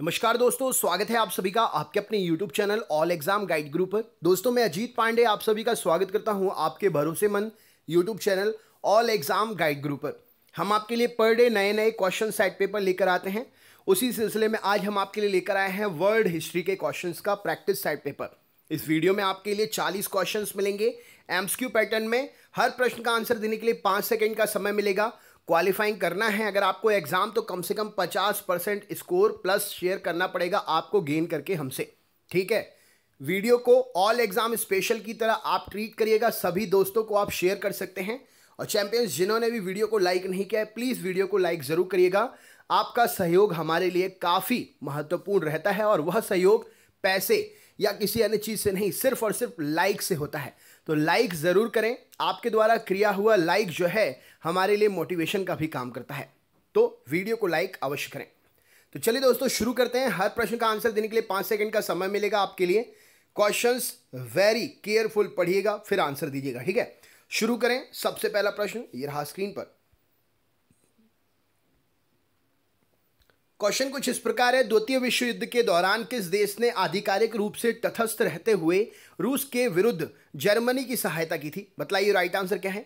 नमस्कार दोस्तों स्वागत है आप सभी का आपके अपने YouTube channel all exam guide group पर दोस्तों मैं अजीत पांडे आप सभी का स्वागत करता हूं आपके भरोसेमंद YouTube channel all exam guide group पर हम आपके लिए पर डे नए नए क्वेश्चन सेट पेपर लेकर आते हैं उसी सिलसिले में आज हम आपके लिए लेकर आए हैं वर्ल्ड हिस्ट्री के क्वेश्चन का प्रैक्टिस सेट पेपर इस वीडियो में आपके लिए चालीस क्वेश्चन मिलेंगे एम्सक्यू पैटर्न में हर प्रश्न का आंसर देने के लिए पाँच सेकेंड का समय मिलेगा क्वालिफाइंग करना है अगर आपको एग्ज़ाम तो कम से कम पचास परसेंट स्कोर प्लस शेयर करना पड़ेगा आपको गेन करके हमसे ठीक है वीडियो को ऑल एग्ज़ाम स्पेशल की तरह आप ट्रीट करिएगा सभी दोस्तों को आप शेयर कर सकते हैं और चैंपियंस जिन्होंने भी वीडियो को लाइक नहीं किया है प्लीज़ वीडियो को लाइक ज़रूर करिएगा आपका सहयोग हमारे लिए काफ़ी महत्वपूर्ण रहता है और वह सहयोग पैसे या किसी अन्य चीज़ से नहीं सिर्फ और सिर्फ लाइक से होता है तो लाइक ज़रूर करें आपके द्वारा क्रिया हुआ लाइक जो है हमारे लिए मोटिवेशन का भी काम करता है तो वीडियो को लाइक अवश्य करें तो चलिए दोस्तों शुरू करते हैं हर प्रश्न का आंसर देने के लिए पांच सेकंड का समय मिलेगा आपके लिए क्वेश्चंस वेरी केयरफुल पढ़िएगा फिर आंसर दीजिएगा ठीक है शुरू करें सबसे पहला प्रश्न ये रहा स्क्रीन पर क्वेश्चन कुछ इस प्रकार है द्वितीय विश्व युद्ध के दौरान किस देश ने आधिकारिक रूप से तटस्थ रहते हुए रूस के विरुद्ध जर्मनी की सहायता की थी बताइए राइट आंसर क्या है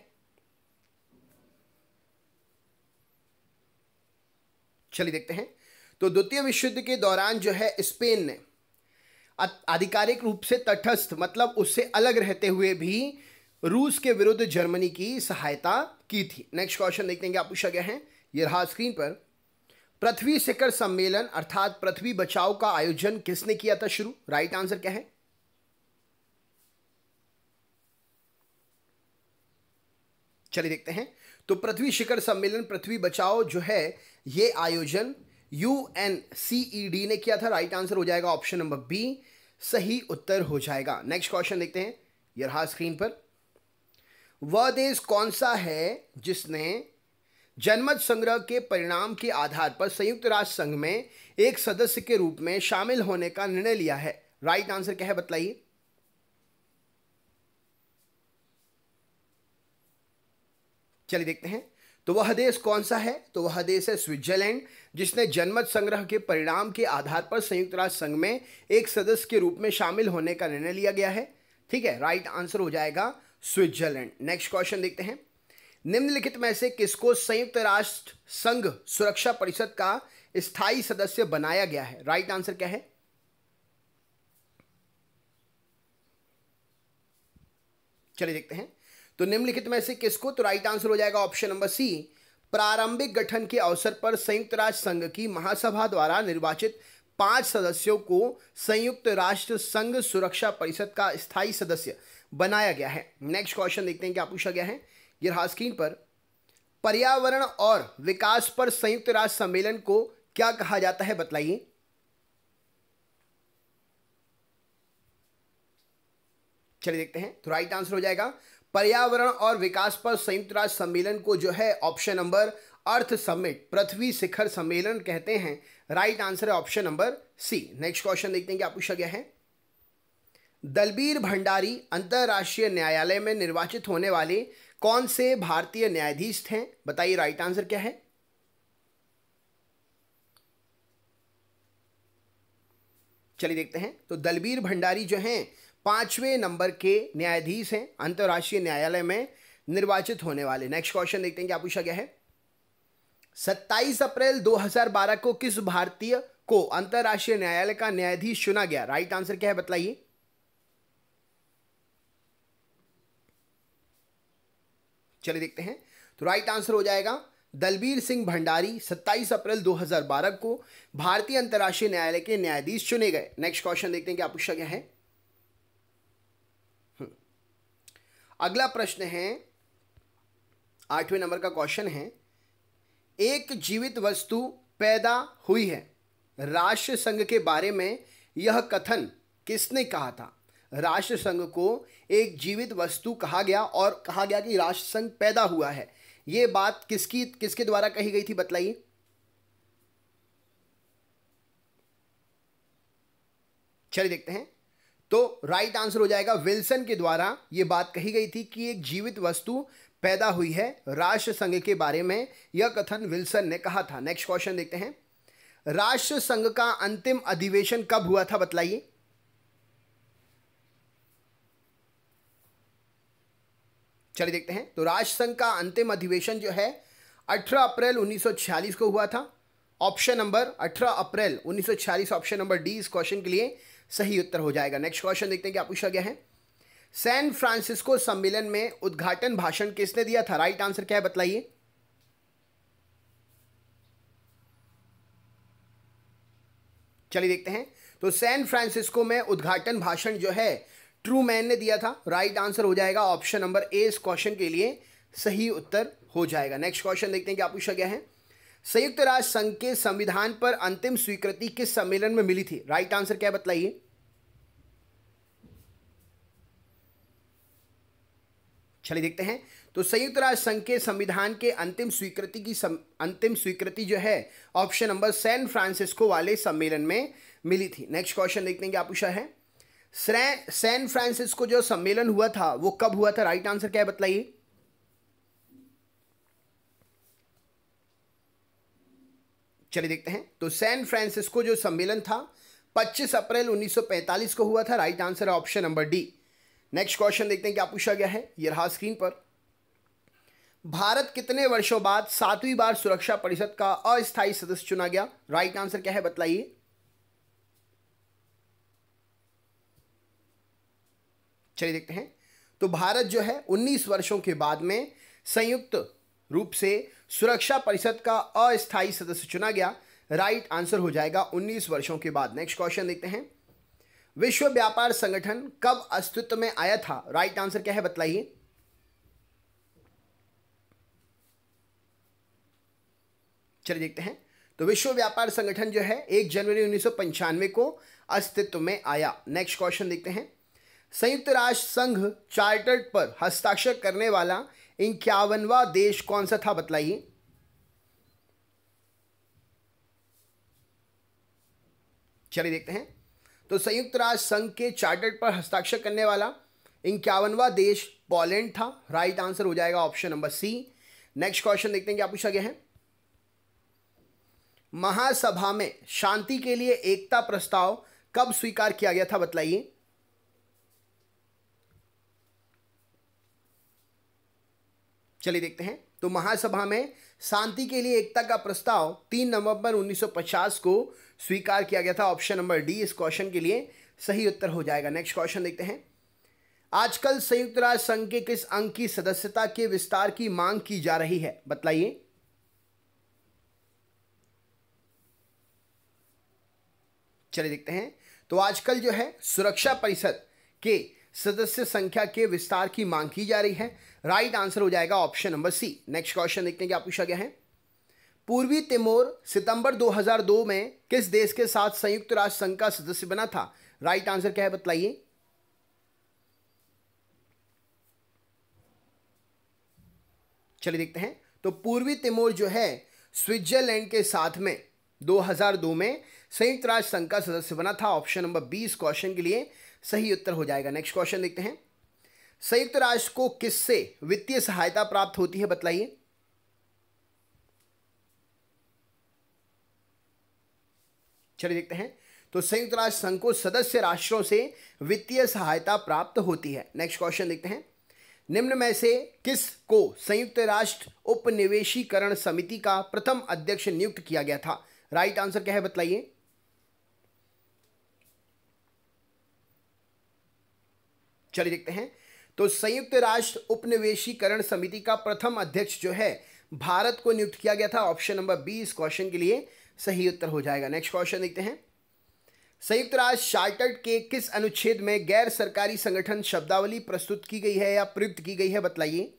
चलिए देखते हैं तो द्वितीय विश्व युद्ध के दौरान जो है स्पेन ने आधिकारिक रूप से तटस्थ मतलब उससे अलग रहते हुए भी रूस के विरुद्ध जर्मनी की सहायता की थी नेक्स्ट क्वेश्चन देखते हैं क्या पूछा गया है यह रहा स्क्रीन पर पृथ्वी शिखर सम्मेलन अर्थात पृथ्वी बचाओ का आयोजन किसने किया था शुरू राइट आंसर क्या है चलिए देखते हैं तो पृथ्वी शिखर सम्मेलन पृथ्वी बचाओ जो है यह आयोजन U N C E D ने किया था राइट आंसर हो जाएगा ऑप्शन नंबर बी सही उत्तर हो जाएगा नेक्स्ट क्वेश्चन देखते हैं यहा स्क्रीन पर वह देश कौन सा है जिसने जनमत संग्रह के परिणाम के आधार पर संयुक्त राष्ट्र संघ में एक सदस्य के रूप में शामिल होने का निर्णय लिया है राइट right आंसर क्या है बतलाइए चलिए देखते हैं तो वह देश कौन सा है तो वह देश है स्विट्जरलैंड जिसने जनमत संग्रह के परिणाम के आधार पर संयुक्त राष्ट्र संघ में एक सदस्य के रूप में शामिल होने का निर्णय लिया गया है ठीक है राइट आंसर हो जाएगा स्विट्जरलैंड नेक्स्ट क्वेश्चन देखते हैं निम्नलिखित में से किसको संयुक्त राष्ट्र संघ सुरक्षा परिषद का स्थायी सदस्य बनाया गया है राइट right आंसर क्या है चलिए देखते हैं तो निम्नलिखित में से किसको तो राइट आंसर हो जाएगा ऑप्शन नंबर सी प्रारंभिक गठन के अवसर पर संयुक्त राष्ट्र संघ की महासभा द्वारा निर्वाचित पांच सदस्यों को संयुक्त राष्ट्र संघ सुरक्षा परिषद का स्थायी सदस्य बनाया गया है नेक्स्ट क्वेश्चन देखते हैं क्या पूछा गया है स्क्रीन पर पर्यावरण और विकास पर संयुक्त राष्ट्र सम्मेलन को क्या कहा जाता है बतलाइए चलिए देखते हैं तो राइट आंसर हो जाएगा पर्यावरण और विकास पर संयुक्त राष्ट्र सम्मेलन को जो है ऑप्शन नंबर अर्थ समिट पृथ्वी शिखर सम्मेलन कहते हैं राइट आंसर है option number C next question देखते हैं क्या पूछा गया है दलबीर भंडारी अंतर्राष्ट्रीय न्यायालय में निर्वाचित होने वाले कौन से भारतीय न्यायाधीश थे बताइए राइट आंसर क्या है चलिए देखते हैं तो दलबीर भंडारी जो हैं पांचवें नंबर के न्यायाधीश हैं अंतर्राष्ट्रीय न्यायालय में निर्वाचित होने वाले नेक्स्ट क्वेश्चन देखते हैं क्या पूछा गया है 27 अप्रैल 2012 को किस भारतीय को अंतर्राष्ट्रीय न्यायालय का न्यायाधीश चुना गया राइट आंसर क्या है बताइए चलिए देखते हैं तो राइट आंसर हो जाएगा दलबीर सिंह भंडारी 27 अप्रैल 2012 को भारतीय अंतर्राष्ट्रीय न्यायालय के न्यायाधीश चुने गए नेक्स्ट क्वेश्चन देखते हैं क्या पूछा गया है हम्म। अगला प्रश्न है आठवें नंबर का क्वेश्चन है एक जीवित वस्तु पैदा हुई है राष्ट्र संघ के बारे में यह कथन किसने कहा था राष्ट्र संघ को एक जीवित वस्तु कहा गया और कहा गया कि राष्ट्र संघ पैदा हुआ है ये बात किसकी किसके द्वारा कही गई थी बतलाइए चलिए देखते हैं तो राइट आंसर हो जाएगा विल्सन के द्वारा यह बात कही गई थी कि एक जीवित वस्तु पैदा हुई है राष्ट्र संघ के बारे में यह कथन विल्सन ने कहा था नेक्स्ट क्वेश्चन देखते हैं राष्ट्र संघ का अंतिम अधिवेशन कब हुआ था बतलाइए चलिए देखते हैं तो राजसंघ का अंतिम अधिवेशन जो है 18 अप्रैल 1946 को हुआ था option number 18 April 1946 option number D इस क्वेश्चन के लिए सही उत्तर हो जाएगा नेक्स्ट क्वेश्चन देखते हैं क्या पूछा गया है सैन फ्रांसिस्को सम्मेलन में उद्घाटन भाषण किसने दिया था राइट आंसर क्या है बतलाइए चलिए देखते हैं तो सैन फ्रांसिस्को में उद्घाटन भाषण जो है ट्रू मैन ने दिया था राइट आंसर हो जाएगा ऑप्शन नंबर ए इस क्वेश्चन के लिए सही उत्तर हो जाएगा नेक्स्ट क्वेश्चन देखते हैं क्या पूछा गया है संयुक्त राष्ट्र संघ के संविधान पर अंतिम स्वीकृति किस सम्मेलन में मिली थी राइट आंसर क्या बतलाइए चलिए देखते हैं तो संयुक्त राष्ट्र संघ के संविधान के अंतिम स्वीकृति की सम, अंतिम स्वीकृति जो है ऑप्शन नंबर सैन फ्रांसिस्को वाले सम्मेलन में मिली थी नेक्स्ट क्वेश्चन देखते हैं क्या पूछा है सैन फ्रांसिस्को जो सम्मेलन हुआ था वो कब हुआ था राइट आंसर क्या है बतलाइए चलिए देखते हैं तो सैन फ्रांसिस्को जो सम्मेलन था 25 अप्रैल 1945 को हुआ था राइट आंसर है option number D next question देखते हैं क्या पूछा गया है ये रहा स्क्रीन पर भारत कितने वर्षों बाद सातवीं बार सुरक्षा परिषद का अस्थायी सदस्य चुना गया राइट आंसर क्या है बतलाइए चलिए देखते हैं तो भारत जो है 19 वर्षों के बाद में संयुक्त रूप से सुरक्षा परिषद का अस्थायी सदस्य चुना गया राइट आंसर हो जाएगा 19 वर्षों के बाद नेक्स्ट क्वेश्चन देखते हैं विश्व व्यापार संगठन कब अस्तित्व में आया था राइट आंसर क्या है बतलाइए चलिए देखते हैं तो विश्व व्यापार संगठन जो है एक जनवरी उन्नीस को अस्तित्व में आया नेक्स्ट क्वेश्चन देखते हैं संयुक्त राष्ट्र संघ चार्टर्ड पर हस्ताक्षर करने वाला इक्यावनवा देश कौन सा था बतलाइए चलिए देखते हैं तो संयुक्त राष्ट्र संघ के चार्टर्ड पर हस्ताक्षर करने वाला इक्यावनवा देश पोलैंड था राइट आंसर हो जाएगा option number C next question देखते हैं क्या पूछा गया है महासभा में शांति के लिए एकता प्रस्ताव कब स्वीकार किया गया था बतलाइए चलिए देखते हैं तो महासभा में शांति के लिए एकता का प्रस्ताव 3 नवंबर 1950 को स्वीकार किया गया था ऑप्शन नंबर डी इस क्वेश्चन के लिए सही उत्तर हो जाएगा नेक्स्ट क्वेश्चन देखते हैं आजकल संयुक्त राष्ट्र संघ के किस अंग की सदस्यता के विस्तार की मांग की जा रही है बतलाइए चलिए देखते हैं तो आजकल जो है सुरक्षा परिषद के सदस्य संख्या के विस्तार की मांग की जा रही है राइट आंसर हो जाएगा option number C next question देखते हैं क्या पूछा गया है पूर्वी तिमोर सितंबर 2002 में किस देश के साथ संयुक्त राष्ट्र संघ का सदस्य बना था राइट आंसर क्या है बतलाइए चलिए देखते हैं तो पूर्वी तिमोर जो है स्विट्जरलैंड के साथ में 2002 में संयुक्त राष्ट्र संघ का सदस्य बना था ऑप्शन नंबर बीस क्वेश्चन के लिए सही उत्तर हो जाएगा नेक्स्ट क्वेश्चन देखते हैं संयुक्त राष्ट्र को किससे वित्तीय सहायता प्राप्त होती है बतलाइए चलिए देखते हैं तो संयुक्त राष्ट्र संघ को सदस्य राष्ट्रों से वित्तीय सहायता प्राप्त होती है नेक्स्ट क्वेश्चन देखते हैं निम्न में से किस को संयुक्त राष्ट्र उपनिवेशीकरण समिति का प्रथम अध्यक्ष नियुक्त किया गया था राइट आंसर क्या है बतलाइए चलिए देखते हैं तो संयुक्त राष्ट्र उपनिवेशीकरण समिति का प्रथम अध्यक्ष जो है भारत को नियुक्त किया गया था ऑप्शन नंबर बी इस क्वेश्चन के लिए सही उत्तर हो जाएगा नेक्स्ट क्वेश्चन देखते हैं संयुक्त राष्ट्र चार्टर्ड के किस अनुच्छेद में गैर सरकारी संगठन शब्दावली प्रस्तुत की गई है या प्रयुक्त की गई है बतलाइए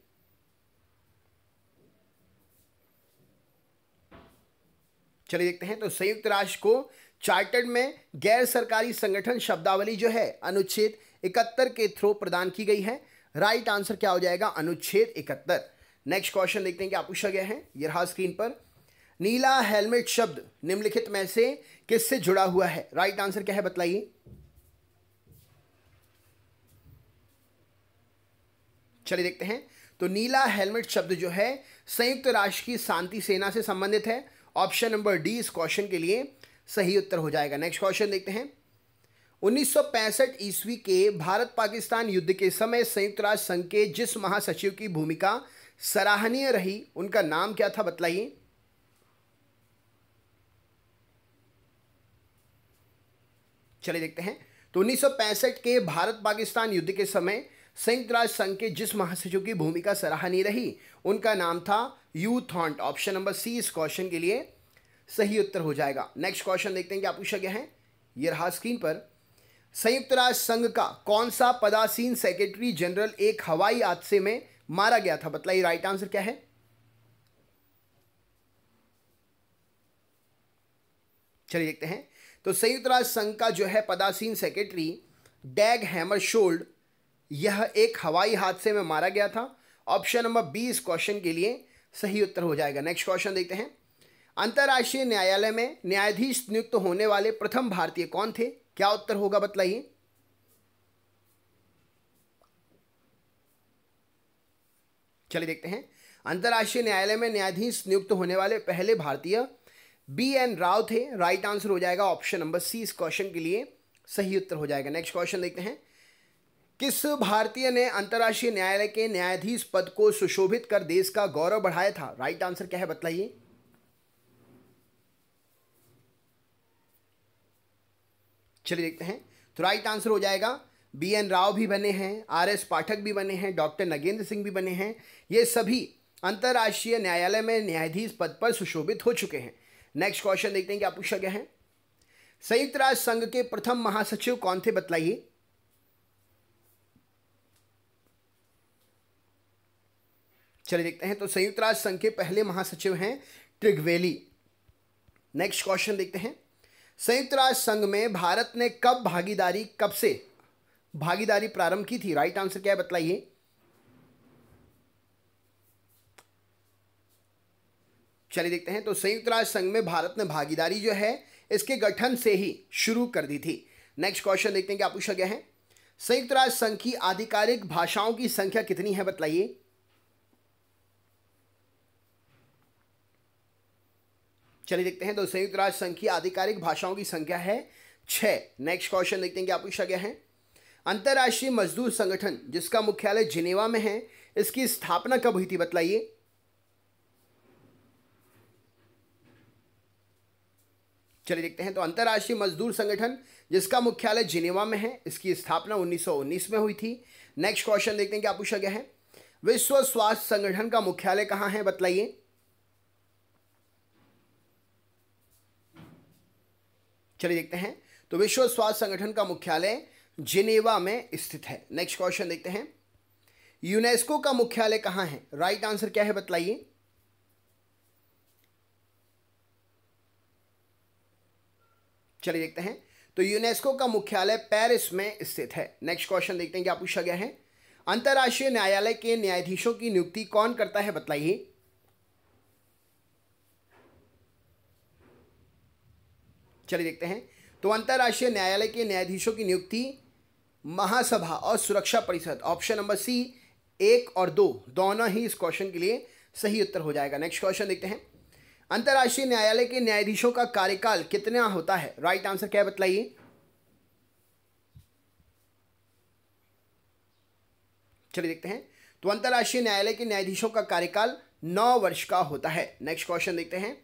चलिए देखते हैं तो संयुक्त राष्ट्र को चार्टर्ड में गैर सरकारी संगठन शब्दावली जो है अनुच्छेद इकहत्तर के थ्रो प्रदान की गई है राइट आंसर क्या हो जाएगा अनुच्छेद इकहत्तर नेक्स्ट क्वेश्चन देखते हैं क्या पूछा गया है ये रहा स्क्रीन पर नीला हेलमेट शब्द निम्नलिखित में से किससे जुड़ा हुआ है राइट आंसर क्या है बतलाइए चलिए देखते हैं तो नीला हेलमेट शब्द जो है संयुक्त राष्ट्र की शांति सेना से संबंधित है ऑप्शन नंबर डी इस क्वेश्चन के लिए सही उत्तर हो जाएगा नेक्स्ट क्वेश्चन देखते हैं उन्नीस ईस्वी के भारत पाकिस्तान युद्ध के समय संयुक्त राष्ट्र संघ के जिस महासचिव की भूमिका सराहनीय रही उनका नाम क्या था बतलाइए चले देखते हैं तो उन्नीस के भारत पाकिस्तान युद्ध के समय संयुक्त राष्ट्र संघ के जिस महासचिव की भूमिका सराहनीय रही उनका नाम था U Thant option number C इस क्वेश्चन के लिए सही उत्तर हो जाएगा नेक्स्ट क्वेश्चन देखते हैं क्या पूछा गया है यह रहा स्क्रीन पर संयुक्त राष्ट्र संघ का कौन सा पदासीन सेक्रेटरी जनरल एक हवाई हादसे में मारा गया था बताइए राइट आंसर क्या है चलिए देखते हैं तो संयुक्त राष्ट्र संघ का जो है पदासीन सेक्रेटरी डैग हैमर शोल्ड यह एक हवाई हादसे में मारा गया था ऑप्शन नंबर बी इस क्वेश्चन के लिए सही उत्तर हो जाएगा नेक्स्ट क्वेश्चन देखते हैं अंतर्राष्ट्रीय न्यायालय में न्यायाधीश नियुक्त होने वाले प्रथम भारतीय कौन थे क्या उत्तर होगा बतलाइए चलिए देखते हैं अंतर्राष्ट्रीय न्यायालय में न्यायाधीश नियुक्त होने वाले पहले भारतीय बी एन राव थे राइट आंसर हो जाएगा ऑप्शन नंबर सी इस क्वेश्चन के लिए सही उत्तर हो जाएगा नेक्स्ट क्वेश्चन देखते हैं किस भारतीय ने अंतर्राष्ट्रीय न्यायालय के न्यायाधीश पद को सुशोभित कर देश का गौरव बढ़ाया था राइट आंसर क्या है बतलाइए चलिए देखते हैं तो राइट आंसर हो जाएगा बी एन राव भी बने हैं आर एस पाठक भी बने हैं डॉक्टर नगेंद्र सिंह भी बने हैं ये सभी अंतर्राष्ट्रीय न्यायालय में न्यायाधीश पद पर सुशोभित हो चुके हैं नेक्स्ट क्वेश्चन देखते हैं क्या पूछा गया है संयुक्त राष्ट्र संघ के प्रथम महासचिव कौन थे बतलाइए चलिए देखते हैं तो संयुक्त राष्ट्र संघ के पहले महासचिव हैं ट्रिगवेली नेक्स्ट क्वेश्चन देखते हैं संयुक्त राष्ट्र संघ में भारत ने कब भागीदारी कब से भागीदारी प्रारंभ की थी राइट आंसर क्या है बतलाइए चलिए देखते हैं तो संयुक्त राष्ट्र संघ में भारत ने भागीदारी जो है इसके गठन से ही शुरू कर दी थी नेक्स्ट क्वेश्चन देखते हैं क्या पूछा गया है संयुक्त राष्ट्र संघ की आधिकारिक भाषाओं की संख्या कितनी है बतलाइए चलिए देखते हैं तो संयुक्त राज्य संघ की आधिकारिक भाषाओं की संख्या है छः नेक्स्ट क्वेश्चन देखते हैं क्या पूछा गया है अंतर्राष्ट्रीय मजदूर संगठन जिसका मुख्यालय जिनेवा में है इसकी स्थापना कब हुई थी बतलाइए चलिए देखते हैं तो अंतर्राष्ट्रीय मजदूर संगठन जिसका मुख्यालय जिनेवा में है इसकी स्थापना 1919 में हुई थी नेक्स्ट क्वेश्चन देखते हैं क्या पूछा गया है विश्व स्वास्थ्य संगठन का मुख्यालय कहाँ है बतलाइए चलिए देखते हैं तो विश्व स्वास्थ्य संगठन का मुख्यालय जिनेवा में स्थित है नेक्स्ट क्वेश्चन देखते हैं यूनेस्को का मुख्यालय कहाँ है राइट right आंसर क्या है बतलाइए चलिए देखते हैं तो यूनेस्को का मुख्यालय पेरिस में स्थित है नेक्स्ट क्वेश्चन देखते हैं क्या पूछा गया है अंतर्राष्ट्रीय न्यायालय के न्यायाधीशों की नियुक्ति कौन करता है बतलाइए चलिए देखते हैं तो अंतर्राष्ट्रीय न्यायालय के न्यायाधीशों की नियुक्ति महासभा और सुरक्षा परिषद ऑप्शन नंबर सी एक और दो दोनों ही इस क्वेश्चन के लिए सही उत्तर हो जाएगा नेक्स्ट क्वेश्चन देखते हैं अंतर्राष्ट्रीय न्यायालय के न्यायाधीशों का कार्यकाल कितना होता है राइट आंसर क्या बतलाइए चलिए देखते हैं तो अंतर्राष्ट्रीय न्यायालय के न्यायाधीशों का कार्यकाल नौ वर्ष का होता है नेक्स्ट क्वेश्चन देखते हैं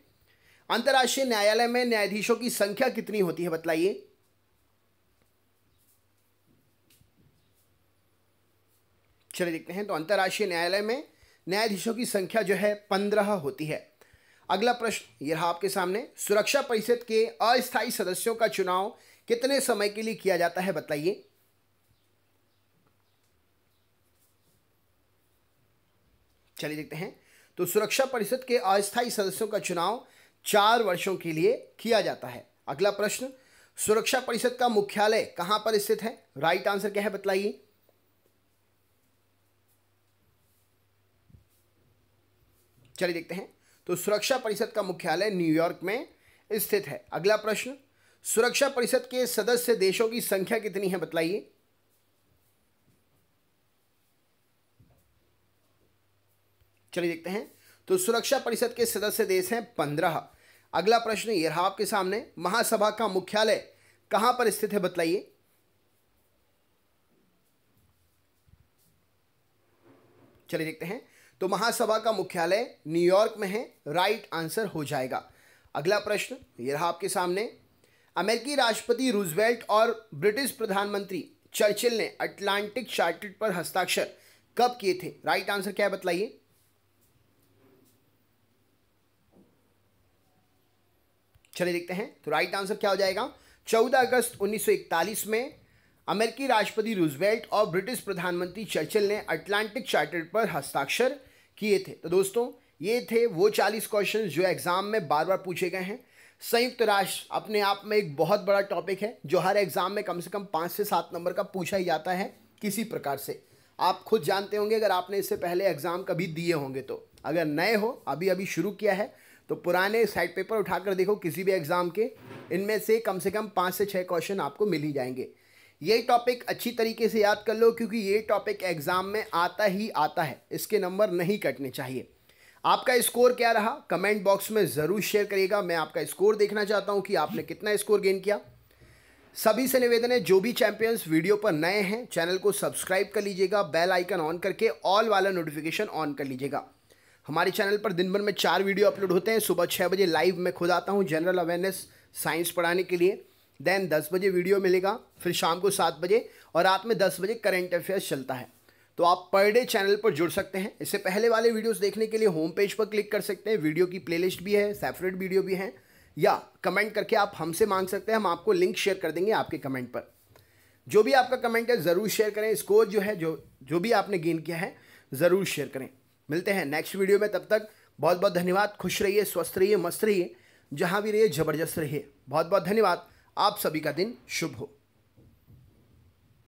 अंतर्राष्ट्रीय न्यायालय में न्यायाधीशों की संख्या कितनी होती है बतलाइए चलिए देखते हैं तो अंतर्राष्ट्रीय न्यायालय में न्यायाधीशों की संख्या जो है पंद्रह होती है अगला प्रश्न यह रहा आपके सामने सुरक्षा परिषद के अस्थायी सदस्यों का चुनाव कितने समय के लिए किया जाता है बताइए चलिए देखते हैं तो सुरक्षा परिषद के अस्थायी सदस्यों का चुनाव चार वर्षों के लिए किया जाता है अगला प्रश्न सुरक्षा परिषद का मुख्यालय कहां पर स्थित है राइट आंसर क्या है बतलाइए चलिए देखते हैं तो सुरक्षा परिषद का मुख्यालय न्यूयॉर्क में स्थित है अगला प्रश्न सुरक्षा परिषद के सदस्य देशों की संख्या कितनी है बतलाइए चलिए देखते हैं तो सुरक्षा परिषद के सदस्य देश हैं पंद्रह अगला प्रश्न ये रहा आपके सामने महासभा का मुख्यालय कहां पर स्थित है बतलाइए चलिए देखते हैं तो महासभा का मुख्यालय न्यूयॉर्क में है राइट आंसर हो जाएगा अगला प्रश्न ये रहा आपके सामने अमेरिकी राष्ट्रपति रूजवेल्ट और ब्रिटिश प्रधानमंत्री चर्चिल ने अटलांटिक चार्टर पर हस्ताक्षर कब किए थे राइट आंसर क्या है बतलाइए चले देखते हैं तो राइट आंसर क्या हो जाएगा चौदह अगस्त 1941 में अमेरिकी राष्ट्रपति रूजवेल्ट और ब्रिटिश प्रधानमंत्री चर्चिल ने अटलांटिक चार्टर पर हस्ताक्षर किए थे तो दोस्तों ये थे वो चालीस क्वेश्चन जो एग्ज़ाम में बार बार पूछे गए हैं संयुक्त राष्ट्र अपने आप में एक बहुत बड़ा टॉपिक है जो हर एग्ज़ाम में कम से कम पाँच से सात नंबर का पूछा ही जाता है किसी प्रकार से आप खुद जानते होंगे अगर आपने इससे पहले एग्ज़ाम कभी दिए होंगे तो अगर नए हो अभी अभी शुरू किया है तो पुराने साइड पेपर उठाकर देखो किसी भी एग्ज़ाम के इनमें से कम से कम पाँच से छः क्वेश्चन आपको मिल ही जाएंगे ये टॉपिक अच्छी तरीके से याद कर लो क्योंकि ये टॉपिक एग्ज़ाम में आता ही आता है इसके नंबर नहीं कटने चाहिए आपका स्कोर क्या रहा कमेंट बॉक्स में ज़रूर शेयर करिएगा मैं आपका स्कोर देखना चाहता हूँ कि आपने कितना स्कोर गेन किया सभी से निवेदन है जो भी चैंपियंस वीडियो पर नए हैं चैनल को सब्सक्राइब कर लीजिएगा बेल आइकन ऑन करके ऑल वाला नोटिफिकेशन ऑन कर लीजिएगा हमारे चैनल पर दिन भर में चार वीडियो अपलोड होते हैं सुबह छः बजे लाइव में खुद आता हूँ जनरल अवेयरनेस साइंस पढ़ाने के लिए देन दस बजे वीडियो मिलेगा फिर शाम को सात बजे और रात में दस बजे करेंट अफेयर्स चलता है तो आप पर डे चैनल पर जुड़ सकते हैं इससे पहले वाले वीडियोस देखने के लिए होम पेज पर क्लिक कर सकते हैं वीडियो की प्लेलिस्ट भी है सेपरेट वीडियो भी हैं या कमेंट करके आप हमसे मांग सकते हैं हम आपको लिंक शेयर कर देंगे आपके कमेंट पर जो भी आपका कमेंट है ज़रूर शेयर करें स्कोर जो है जो जो भी आपने गेन किया है ज़रूर शेयर करें मिलते हैं नेक्स्ट वीडियो में तब तक बहुत बहुत धन्यवाद खुश रहिए स्वस्थ रहिए मस्त रहिए जहाँ भी रहिए जबरदस्त रहिए बहुत बहुत धन्यवाद आप सभी का दिन शुभ हो